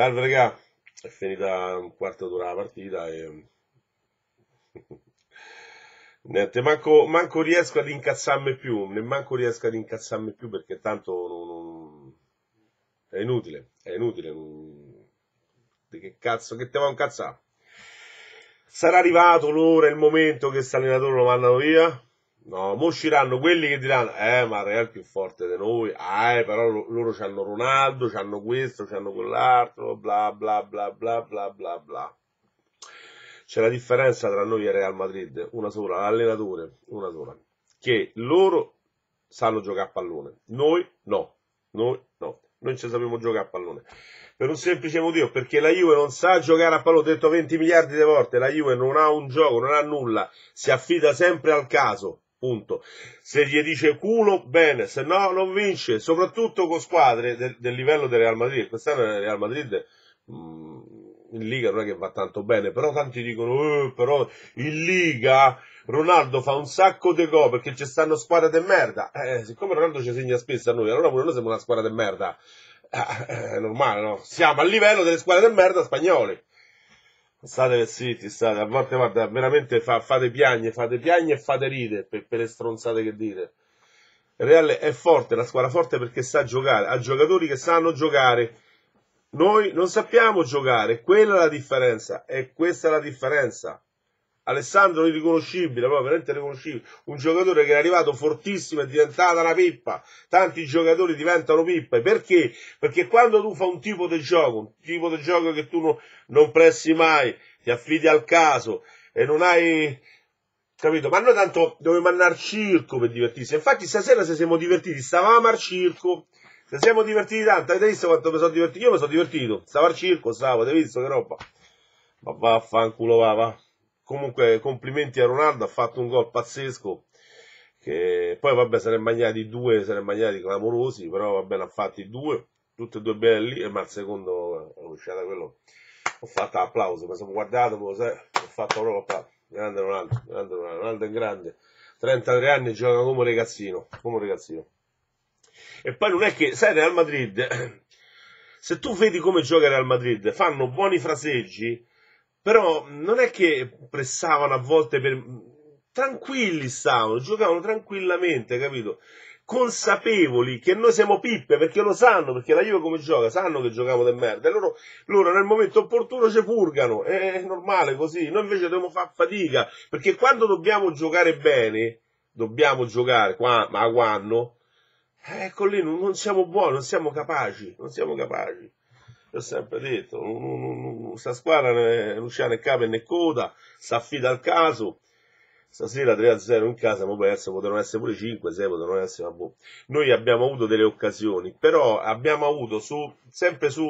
Salve raga, è finita un quarto d'ora la partita e... Niente, manco, manco, riesco ad incazzarmi più, ne manco riesco ad incazzarmi più perché tanto non, non... è inutile, è inutile. Non... Di che cazzo, che te va un cazzà? Sarà arrivato l'ora, il momento che sta allenatore lo mandano via? No, mo usciranno quelli che diranno, eh, ma il Real è più forte di noi, ah, eh, però loro hanno Ronaldo, hanno questo, hanno quell'altro, bla bla bla bla bla bla bla. C'è la differenza tra noi e Real Madrid, una sola, l'allenatore, una sola, che loro sanno giocare a pallone, noi no, noi no, noi ci sappiamo giocare a pallone. Per un semplice motivo, perché la Juve non sa giocare a pallone, ho detto 20 miliardi di volte, la Juve non ha un gioco, non ha nulla, si affida sempre al caso Punto. Se gli dice culo, bene, se no non vince, soprattutto con squadre del, del livello del Real Madrid. Quest'anno il Real Madrid mh, mm, in Liga non è che va tanto bene, però tanti dicono, eh, però in Liga Ronaldo fa un sacco di gol perché ci stanno squadre de merda. Eh, siccome Ronaldo ci segna spesso a noi, allora pure noi siamo una squadra de merda. Eh, eh, è normale, no? Siamo a livello delle squadre de merda spagnole state vestiti, state, a volte guarda, veramente fa, fate piagne, fate piagne e fate ride per, per le stronzate che dite. Reale è forte, la squadra forte perché sa giocare, ha giocatori che sanno giocare. Noi non sappiamo giocare, quella è la differenza, è questa la differenza. Alessandro irriconoscibile, proprio veramente riconoscibile, un giocatore che è arrivato fortissimo, è diventata una pippa, tanti giocatori diventano pippe, perché? Perché quando tu fai un tipo di gioco, un tipo di gioco che tu no, non pressi mai, ti affidi al caso e non hai capito? Ma noi tanto dovevamo andare al circo per divertirsi. Infatti stasera se siamo divertiti, stavamo al circo, se siamo divertiti tanto, avete visto quanto mi sono divertito? Io mi sono divertito, stavo al circo, stavo, avete visto che roba? Ma vaffanculo va, va. Comunque complimenti a Ronaldo, ha fatto un gol pazzesco. Che poi vabbè se ne è mangiati due, se ne è mangiati clamorosi, però vabbè ne ha fatti due, tutti e due belli, ma il secondo eh, è uscita quello. Ho fatto applauso, ma sono guardato, lo sai, ho fatto proprio applauso. Grande Ronaldo, grande Ronaldo, Ronaldo è grande. 33 anni gioca come un ragazzino, come un ragazzino. E poi non è che, sai, Real Madrid, se tu vedi come gioca Real Madrid, fanno buoni fraseggi, però non è che pressavano a volte per... Tranquilli stavano, giocavano tranquillamente, capito? Consapevoli che noi siamo pippe perché lo sanno, perché la Juve come gioca, sanno che giochiamo del merda. E loro, loro nel momento opportuno ci furgano, eh, è normale così. Noi invece dobbiamo far fatica perché quando dobbiamo giocare bene, dobbiamo giocare, qua, ma quando? Ecco lì, non siamo buoni, non siamo capaci, non siamo capaci l'ho sempre detto, questa squadra né, eh, Luciano e Capel né coda, si affida al caso, stasera 3-0 in casa abbiamo perso, potevano essere pure 5, 6, potevano essere, ma boh. Noi abbiamo avuto delle occasioni, però abbiamo avuto su, sempre su,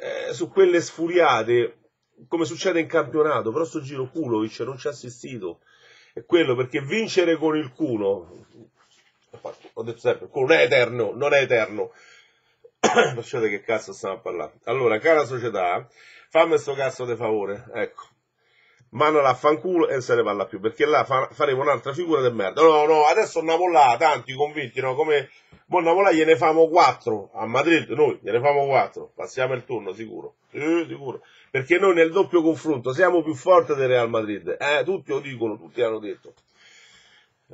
eh, su quelle sfuriate, come succede in campionato, però sto giro Kulovic non ci ha assistito, è quello perché vincere con il culo, ho detto sempre, il culo non è eterno, non è eterno, Lasciate che cazzo stiamo a parlare. Allora, cara società, fammi sto cazzo di favore, ecco. Mandala a fanculo e non se ne parla più, perché là fa, faremo un'altra figura del merda. No, no, adesso andiamo là, tanti convinti, no? Come Boh, Navolà gliene famo 4 a Madrid, noi gliene famo 4, passiamo il turno sicuro. Eh, sicuro. Perché noi nel doppio confronto siamo più forti del Real Madrid, eh, tutti lo dicono, tutti hanno detto.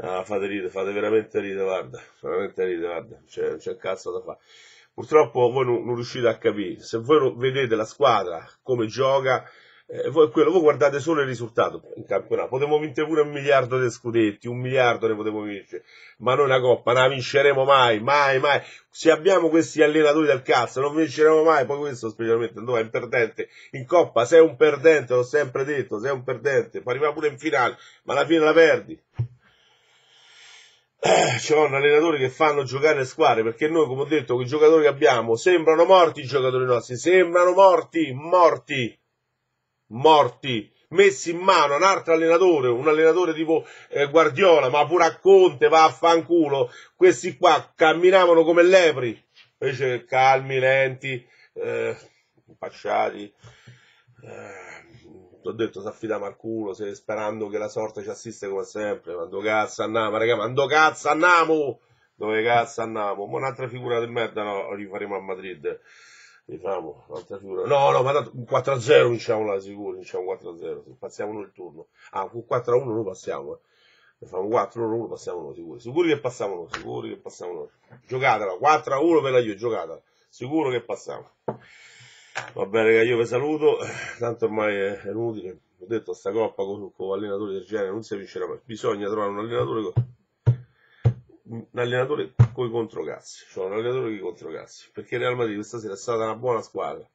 Ah, fate ridere, fate veramente ridere, guarda, veramente ridere, guarda, c'è cazzo da fare purtroppo voi non, non riuscite a capire. Se voi vedete la squadra, come gioca, eh, voi, quello, voi guardate solo il risultato in campionato. Potremmo vincere pure un miliardo di scudetti, un miliardo ne potremmo vincere, ma noi una coppa non la vinceremo mai, mai, mai. Se abbiamo questi allenatori del cazzo, non vinceremo mai. Poi questo specialmente è un perdente. In coppa sei un perdente, l'ho sempre detto, sei un perdente. Può arriva pure in finale, ma alla fine la perdi. Eh, c'è un allenatore che fanno giocare le squadre perché noi come ho detto i giocatori che abbiamo sembrano morti i giocatori nostri sembrano morti morti morti messi in mano un altro allenatore un allenatore tipo eh, Guardiola ma pure a Conte va a fanculo questi qua camminavano come lepri invece calmi lenti eh, impacciati eh, ho detto, si affidava al culo, se, sperando che la sorte ci assiste come sempre, Ma quando cazzo andiamo, raga, quando cazzo andiamo, dove cazzo andiamo, ma un'altra figura del merda no, li faremo a Madrid, diciamo, un'altra figura, no, no, ma tanto, 4-0 vinciamo la sicuro, vinciamo 4-0, passiamo noi il turno, ah, con 4-1 noi passiamo, eh. fanno 4 1 passiamo noi sicuri, sicuri che passiamo noi, sicuri che passiamo noi, giocatela, 4-1 per la Juve, giocatela, sicuro che passiamo. Va bene, raga, io vi saluto. Tanto ormai è, è inutile. Ho detto, sta coppa con, con allenatori del genere non si vincerà mai. Bisogna trovare un allenatore, con, un allenatore con i controcazzi. Cioè, un allenatore con i controcazzi. Perché Real Madrid questa sera è stata una buona squadra.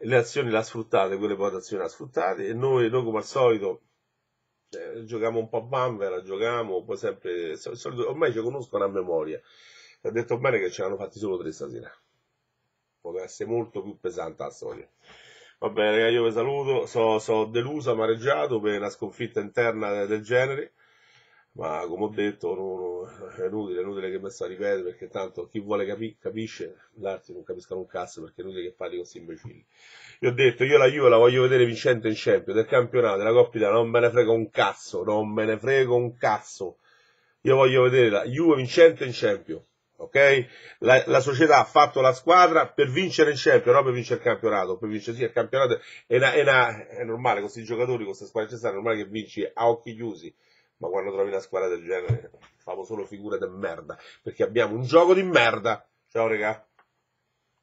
Le azioni le ha sfruttate, quelle poi azioni le ha sfruttate. E noi, noi come al solito, eh, giochiamo un po' a bambera, giochiamo poi sempre. Solito, ormai ci conoscono a memoria. Ha detto bene che ce l'hanno fatti solo tre stasera poteva essere molto più pesante la storia. Va bene, io vi saluto. Sono so deluso, amareggiato per una sconfitta interna del genere, ma come ho detto, non, è inutile, è inutile che mi sto a ripetere perché tanto chi vuole capi, capisce, l'arte non capiscono un cazzo perché è inutile che parli così imbecilli. Io ho detto, io la Juve la voglio vedere vincente in Champions, del campionato, della Coppa Italia, non me ne frega un cazzo, non me ne frega un cazzo. Io voglio vedere la Juve vincente in Champions ok? La, la, società ha fatto la squadra per vincere il Champions, non per vincere il campionato, per vincere sì il campionato, è, una, è, una, è normale, con questi giocatori, con questa squadra ci è normale che vinci a occhi chiusi, ma quando trovi una squadra del genere famo solo figure di merda, perché abbiamo un gioco di merda, ciao regà.